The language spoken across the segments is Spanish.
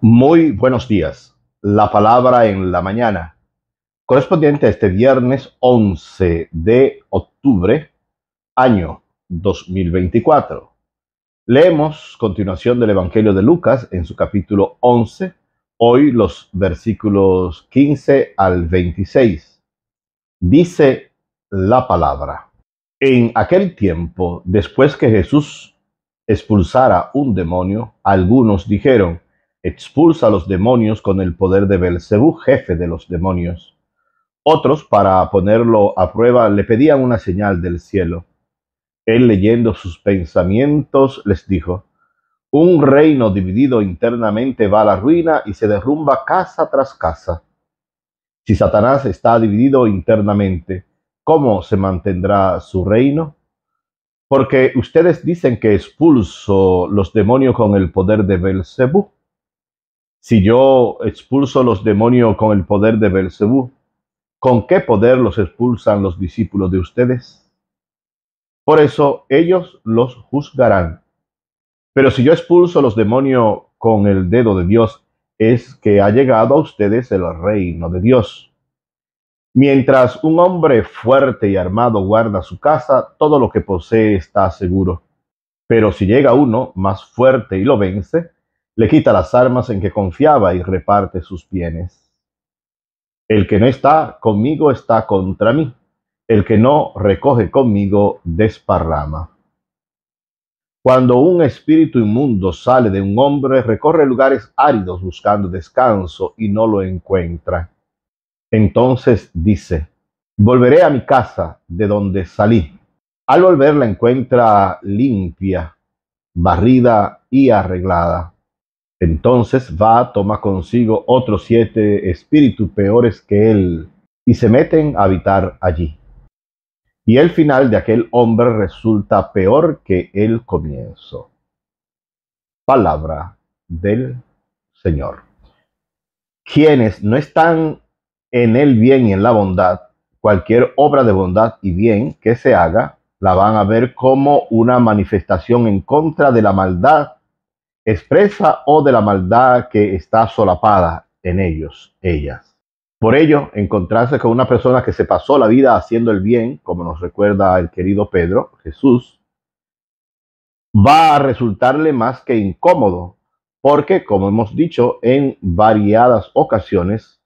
Muy buenos días. La palabra en la mañana, correspondiente a este viernes 11 de octubre, año 2024. Leemos continuación del Evangelio de Lucas en su capítulo 11, hoy los versículos 15 al 26. Dice la palabra. En aquel tiempo, después que Jesús expulsara un demonio, algunos dijeron, expulsa a los demonios con el poder de Belcebú, jefe de los demonios. Otros, para ponerlo a prueba, le pedían una señal del cielo. Él, leyendo sus pensamientos, les dijo, Un reino dividido internamente va a la ruina y se derrumba casa tras casa. Si Satanás está dividido internamente, ¿cómo se mantendrá su reino? Porque ustedes dicen que expulso los demonios con el poder de Belcebú si yo expulso los demonios con el poder de Belcebú, ¿con qué poder los expulsan los discípulos de ustedes? Por eso ellos los juzgarán. Pero si yo expulso los demonios con el dedo de Dios, es que ha llegado a ustedes el reino de Dios. Mientras un hombre fuerte y armado guarda su casa, todo lo que posee está seguro. Pero si llega uno más fuerte y lo vence, le quita las armas en que confiaba y reparte sus bienes. El que no está conmigo está contra mí, el que no recoge conmigo desparrama. Cuando un espíritu inmundo sale de un hombre, recorre lugares áridos buscando descanso y no lo encuentra. Entonces dice, volveré a mi casa de donde salí. Al volver la encuentra limpia, barrida y arreglada. Entonces va, toma consigo otros siete espíritus peores que él y se meten a habitar allí. Y el final de aquel hombre resulta peor que el comienzo. Palabra del Señor. Quienes no están en el bien y en la bondad, cualquier obra de bondad y bien que se haga, la van a ver como una manifestación en contra de la maldad expresa o de la maldad que está solapada en ellos, ellas. Por ello, encontrarse con una persona que se pasó la vida haciendo el bien, como nos recuerda el querido Pedro, Jesús, va a resultarle más que incómodo, porque, como hemos dicho en variadas ocasiones,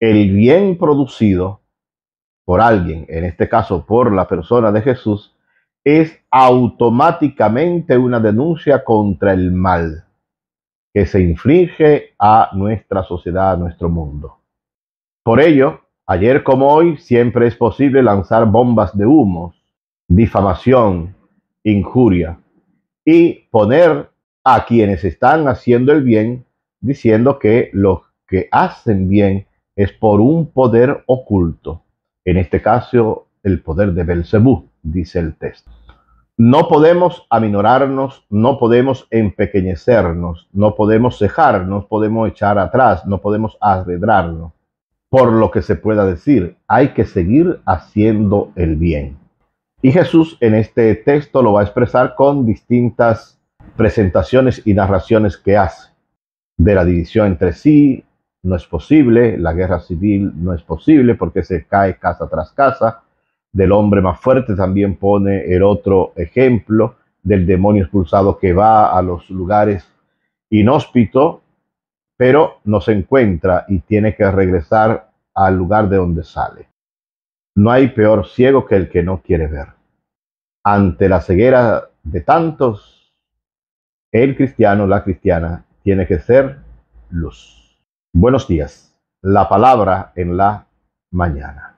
el bien producido por alguien, en este caso por la persona de Jesús, es automáticamente una denuncia contra el mal que se inflige a nuestra sociedad, a nuestro mundo. Por ello, ayer como hoy, siempre es posible lanzar bombas de humo, difamación, injuria y poner a quienes están haciendo el bien diciendo que lo que hacen bien es por un poder oculto, en este caso el poder de Belcebú, dice el texto. No podemos aminorarnos, no podemos empequeñecernos, no podemos cejarnos, podemos echar atrás, no podemos arredrarnos. Por lo que se pueda decir, hay que seguir haciendo el bien. Y Jesús en este texto lo va a expresar con distintas presentaciones y narraciones que hace. De la división entre sí, no es posible, la guerra civil no es posible porque se cae casa tras casa, del hombre más fuerte, también pone el otro ejemplo del demonio expulsado que va a los lugares inhóspitos, pero no se encuentra y tiene que regresar al lugar de donde sale. No hay peor ciego que el que no quiere ver. Ante la ceguera de tantos, el cristiano, la cristiana, tiene que ser luz. Buenos días. La palabra en la mañana.